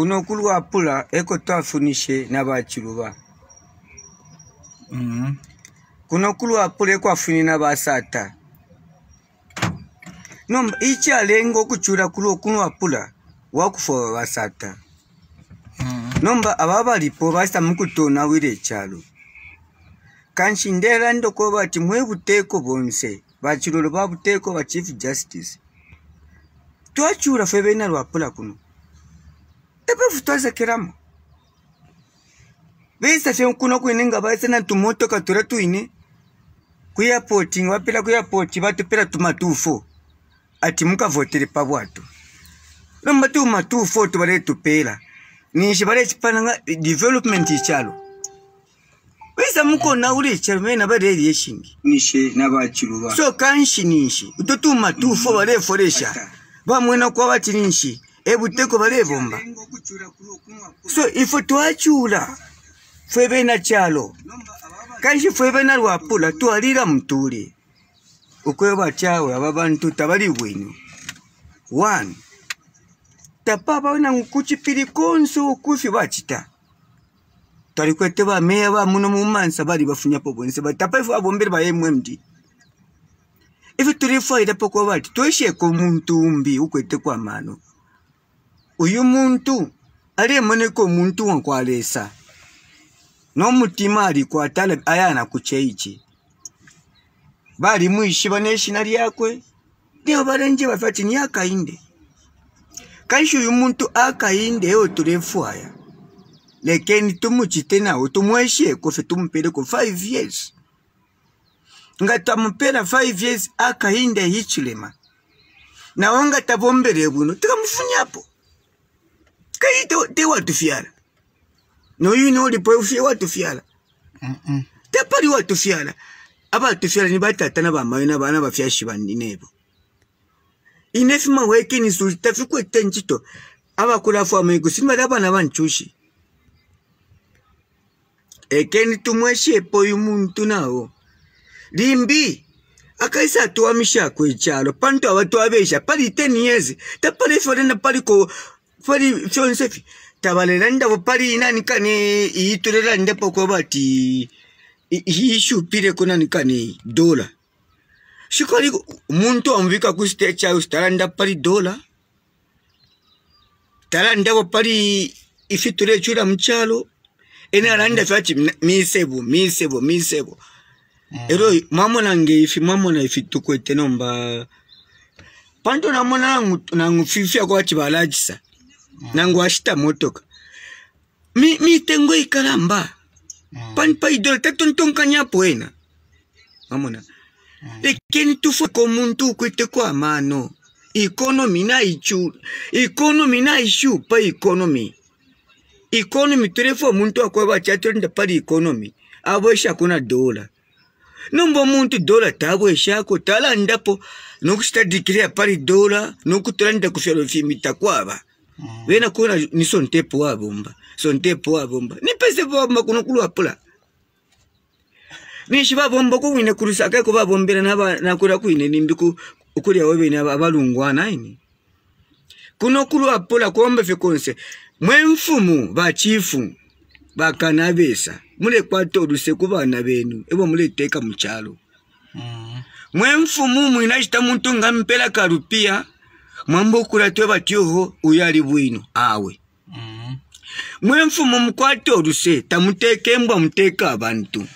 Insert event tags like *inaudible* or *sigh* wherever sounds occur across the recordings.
kuno kulwa pula eko twafunishe nabachiruba mm. Mm-hmm. kuno kulwa pula eko afuni nabasata no icha lengo kuchura kulwa kuno pula wakufo basata mm. Mm-hmm. nomba ababa lipo basta mukuto na wile chalo kanshi ndera ndoko bati mwebuteko bonse bachiruba buteko ba chief justice twachura febena lwa pula kuno epefu twazekelamo visa shenkuna kuininga vaisena tumotoka tura tuine ku airport nga vapela tumatufo ati mukavotele pavwatu lomba tumatufo tuvale tupela nishi vale cipananga development ichalo visa mukona uli ichalo mena valeli yeshingi nishe navachiluva so kanshi nishi uto tumatufo valefolesha vamwena kwa vati nishi ebuteko balebomba so ifo twachula fwe bena chalo kanshi fwe bena lwapula twalila mtuli ukwe bachawe aba tabali bwino one tapapa wena nkuchipili konso ukufi bachita twalikwete bameya bamuno mumansa bali bafunyapo bonse batapa ife abombele ba mmd ife tulifaila pokuba bati twesheko muntu umbi ukwete kwa mano uyu muntu ali emoneka omuntu wankwalesa n'omutima alikwatala ayana kucheichi bali mwishiva neshina lyakwe leo balenje bafati ni akainde kaishi uyu muntu akainde ewo tulefwaya lekeni tumuchite nawo tumweshe kofe tumpele ko 5 years nga tamupela 5 years akainde hichilema nawo nga tavombele buno tikamfunyapo kai te watu fiala no you know lipo ufie watu fiala mm -mm. te pali watu fiala abatu fiala ni batata na bamayo na bana bafyashi baninebo inefima weke ni sulta fikwete njito abakula fwa mwigo sinbali abana banchushi ekeni tumweshi epoyu muntu nawo limbi akaisa atuwamisha chalo pantu abatwabesha pali 10 years tapali fole na pali ko fari fiyon sefi tabaleran da fari na ni kane i turera nde poko bati hi pire kuna ni dola shikari muntu amvika ku stage house taranda pari dola taranda pari ifiture chura mchalo ene aranda mm-hmm. fati misebo misebo misebo mm. ero mamona ngeifi mamona tukwete nomba panto namona nangufifia kwati balajisa nango ashita motoka mi mitengo ikalamba mm. pani pa idole tatontonganya pwena amona pekeni mm. tufu ko muntu kwite kwa mano ikonomi na ichu ikonomi na ishupa ikonomi ikonomi tulefo muntu akwa bachatenda pali ikonomi aboisha kuna dola nomba muntu dola taboeshako talandapo nokushita dikiria pali dola nokutulanda kufyalo fimitakwaba vena mm. kona ni sontepo wavomba sontepo wavomba nipese vavomba kuno kulu apula nishi vavomba kuwine kulusaka ko vavombera nakura kuine nimbi kulya wevene avalungwana ini kuno kulu apula kuombefe konse mwe mfumu vachifu vakana vesa mulekwata oluse ku vana venu evo muleteka muchalo mm. mwe mfumu mwina cita muntu nga mpelaka lupiya mwambukula teba tyoho uyo ali bwino awe mm-hmm. mwe mfumu mukwate oluse tamuteka embwa muteka abantu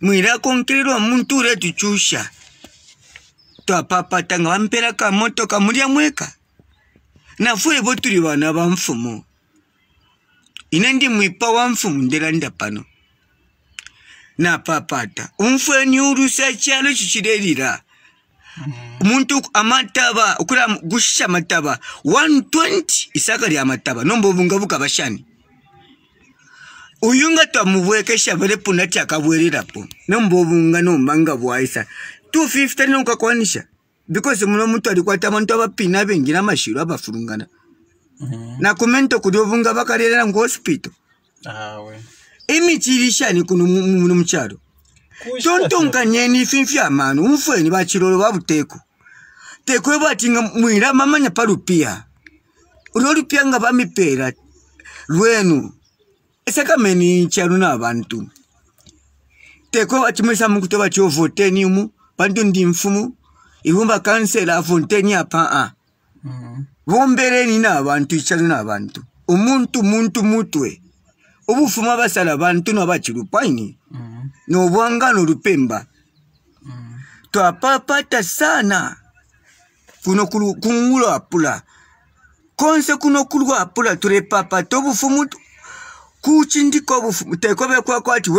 mwira konkerera omuntu ure tuchusha twapapata nga bamupera kamotoka mulya mweka nafe bo turi bana ba mfumu ine ndi mwipa wa mfumu ndelanda pano napapata umfweni uruse chialo chichilelira Mm-hmm. muntu amataba okula gushisha amataba 120 isaka lya mataba nombovungavuka abashani uyu nga twamubwekesha velepuna tyakabwerirapo nombovunga nombanga bwaisa 250 nonkakwanisha because muno omuntu alikwata abantu abapina bengira amashiro abafurungana mm-hmm. nakumenta okuli ovunga bakalera ngu hospital imichirishani kuno muno kyontonganya enifin fyamanu nfweni bachilolo babuteeko teekwe bwatinga mwira mamanya palupia olwolupia nga bamipera lwenu esakameni nchalu na bantu teekwe bachimwesa mukuto bachiovoteni umu bantu ndi mfumu iwo bakansela avoteni apa a bombereni mm-hmm. na bantu ichalu na bantu umuntu muntu mutwe obufumu abasala bantu nabachilupaini mm. Mm-hmm n'obwangano lupemba mm. twapapata sana kuno kunlwapula konse kuno kulwapula tulepapata obufumu kuchindika obufumu tekobe kwako ati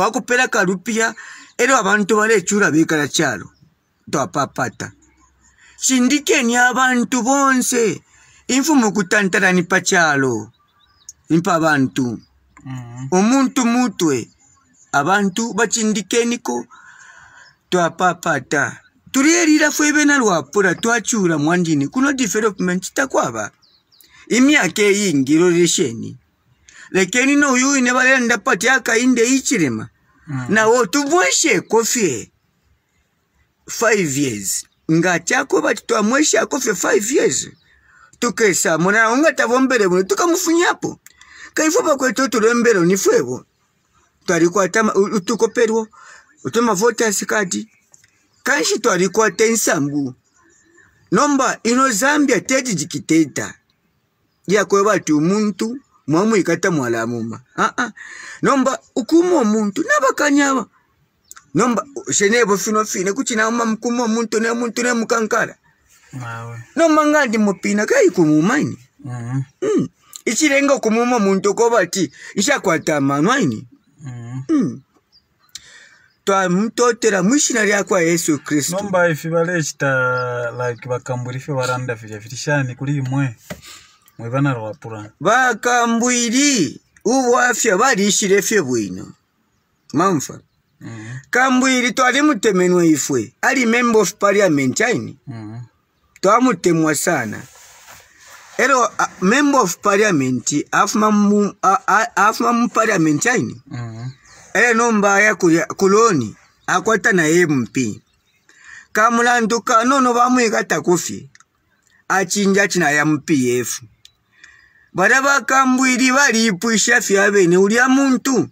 wakupela kalupiya era abantu balecula bekala chalo twapapata sindikeni abantu bonse infumu kutantarani pachalo impa abantu mm. omuntu mutwe abantu bachindikeni ko twapapata tulierira fwebe na lwapula twachula mwandini kuno development takwaba imyaka eyingi lolesheni lekeni noyu ine balenda pati akainde ichilema mm. nawo tubweshe kofye 5 years nga chako bati twamwesha kofye 5 years tukesa mona unga tavombele muno tukamufunyapo kaifupa kwetu tulembelo nifwebo twalikwata utukoperwo utema vota sikati kanshi twalikwata tensambu nomba ino zambia tete jikiteta yakwe watu umuntu mwamwikata mwalamuma aa uh -uh. nomba ukuma omuntu nabakanyaba nomba shenebo fino fine kuchina kuchinama mkuma omuntu ne muntu ne mukankala nomba ngandi mupina kaikumumaini mm mm-hmm. -hmm. mm. ichirenga okumuma omuntu kobati ishakwata amano aini mm. mm. twamutotera mwishina lyakwa yesu kristu nomba ife balechita like bakambwila ife baranda filya filishani kuli imwe mwe vana banalwapula bakambwili ubwafya balishile fye bwino mamfa mm -hmm. kambwili twali mutemenwa ifwe ali member of parliament aini mm -hmm. twamutemwa sana ero uh, member of parliament afuma mu uh, uh, afuma parliament aini mm -hmm. Eh, nomba ya kuloni akwata na MP kamulandu kanono bamwikata kufi achinja china ya MPF bada bakambwili balipwisha fya bene ulya muntu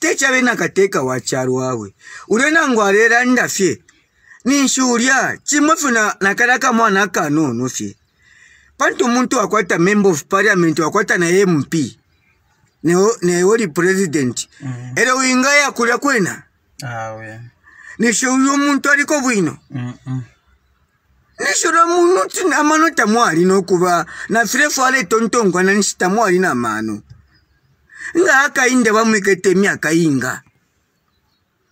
techa bene akateka wacharu wawe ulya nangwarera ndafye ninshulya chimwe funa nakalaka mwana kanono fye panti omuntu wakwata member of parliament wakwata naye mp naye oli president mm. era winga yakula kwena ah, nisho uyo omuntu aliko bwino mm -mm. nishora muno tini amano tamwalina okuba nafire fwala etontonkwana nishi tamwalina amano nga miaka inga emyaka yinga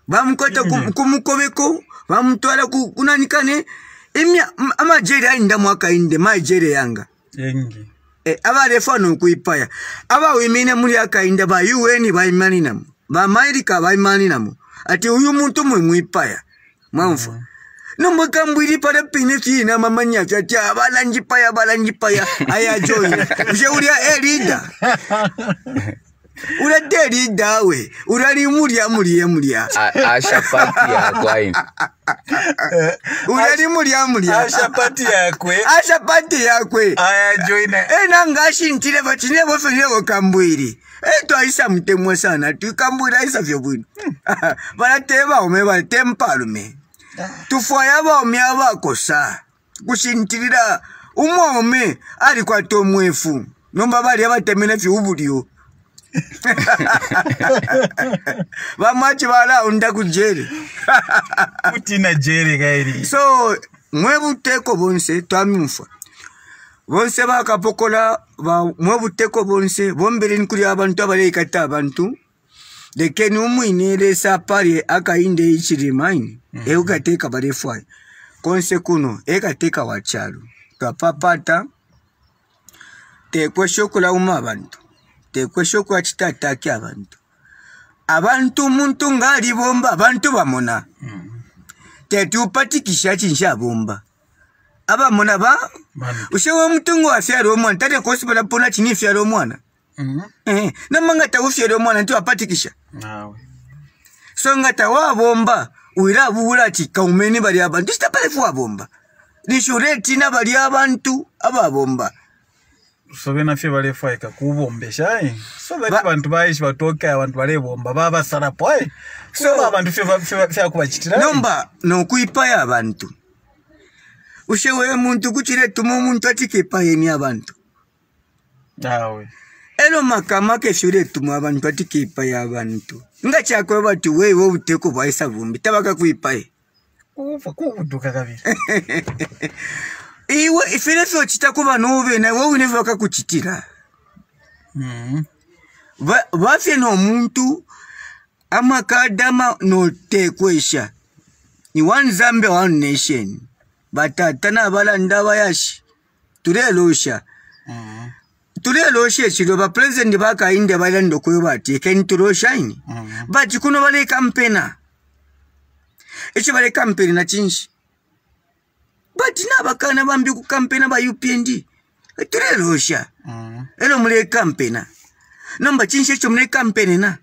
bamukwata kumukobeko bamutwala kunanikane ku imya amajeri alinda mwaka inde majeri yanga engi e, abarefa nokuipaya abawimine muri akainde ba UN baimaninamo ba Amerika baimaninamo ati uyu muntu mwe muipaya mwamfa mm. nomukambwiri para pine china mamanya chati abalanji paya abalanji paya ayajoina *laughs* elida *laughs* uradde eriddaawe ulali mulya mulye mulya ashapati yakwaine ulali *laughs* mulya mulya ashapati yakwe ashapati yakwe ayajoine enanga eh, ashintile vacine vofenile vokambwiri etwaisa eh, mutemwa sana tuikambwira isa vyobwino valatee *laughs* vaome valatee mpalume tufwaya vaome avakosa kushintilila umwome alikwata omwefu nomba valya vatemene vyuvuliyo bamwachi bala ku jere kutina jere gairi so mwe buteko bonse twami mfa bonse bakapokola ba, mwe buteko bonse bombereni kuli abantu abaleikata abantu lekeni umwini lesa pali akainde ichilimaini mm. eukateka balefwayi konse kuno ekateka wachalo twapapata tekweshokulawuma abantu tekwesyokwakitta attaaki abantu abantu muntu ng'alibomba abantu bamona tetupatikisha kinsha abomba abamona ba ushewe omuntu ng'owafyala omwana tatekosibala pona kinifyala omwana mm-hmm. namanga tawufyala omwana nti so nga tawabomba wira abuwula ati kaumeni bali abantu sitapalefu wabomba lishureti n'abali abantu ababomba sovenafye valefaika kuvombeshayi so vati ba... vantu vaishi vatoka vantu valevomba vavasalapoyi so uva vantu fyakuvacitirai nomba nokuipaya vantu ushewere muntu kuchiretuma omuntu atikepayeni abantu awe elo makama keshiretuma abantu atikepaya abantu ngachakwe vati weiwe vuteko vaisa vumbi tavakakuipaye kuva kuvuduka kaviri *laughs* iwe ifirefyochita kuva nuve nawe wine vakakuchitira mm -hmm. vafye nomuntu amakadama notekwesha ni one zambia one nation vatata na valanda vayashi tulelosha mm mm-hmm. tulelosha echilo vapurezidendi vakainde valanda kuyo vati tuloshaini mm -hmm. kuno vale kampena echo vale kampeni na chinji bakana bambi ku kampena ba UPND tirerosha mm. elo mule kampena namba chinshe cho mule na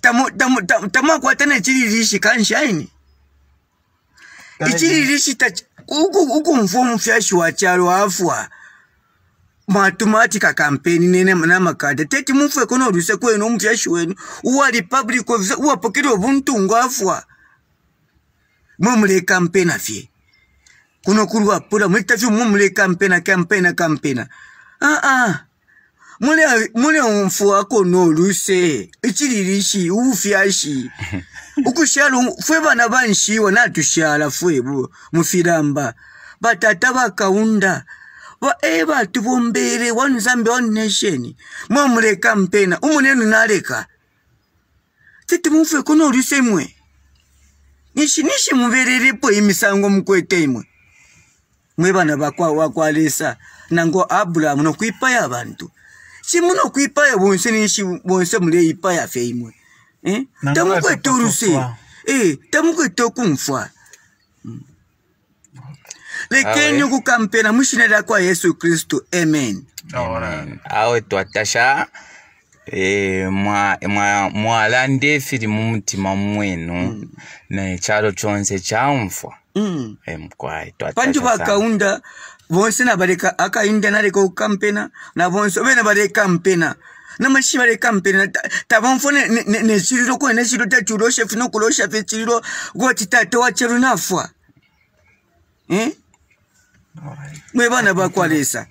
tamu tamu tamu tamu kwa tena kwatana chiririshi kanshaini rishi ta uku uku mfumu fyashi wa chalo afwa matumatika kampeni nene na makade teti mufwe kono oluse kwenu omufyashi wenu uwa republic uwapokele obuntu ngwafwa mwe mule kampena fye kunokulwa mwita mwitavi mumule kampena kampena kampena aa ah, ah. mule umfu wako noluse ichililishi ufyashi *laughs* ukushala fwe bana banshiwa natushala fwebo mufilamba batata bakaunda ba e batu bombere one zambia one nation mwamuleka mpena umunenu naleka tete kuno kunoluse mwe nishi nishi muberelepo imisango mukwete imwe mwe bana mwebana wakwalesa nango aburahamu nokwipaya abantu chimu nokwipaya bonse nishi bonse muli ipaya afe imwe eh? tamukwete oruse eh, tamukwete okunfwa mm. lekeni mushina mwishina kwa yesu kristu amen awe twatasha e, eh, mwalande mwa, mwa fili mumutima mwenu mm. nechalo chonse chanfwa mm. Eh, mkwaito pantu vakaunda vonse navaleka akainda naleka ukampena na vonse ovene valeka mpena namashiva leka mpena tavamfo nechililo kuene chilo tachuloshefe nokuloshafe chililo woti tate wachelu nafwa eh? mwe vana vakwalesa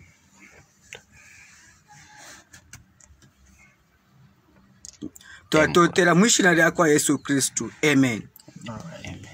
twatotela eh, mwishina lyakwa yesu kristu amen All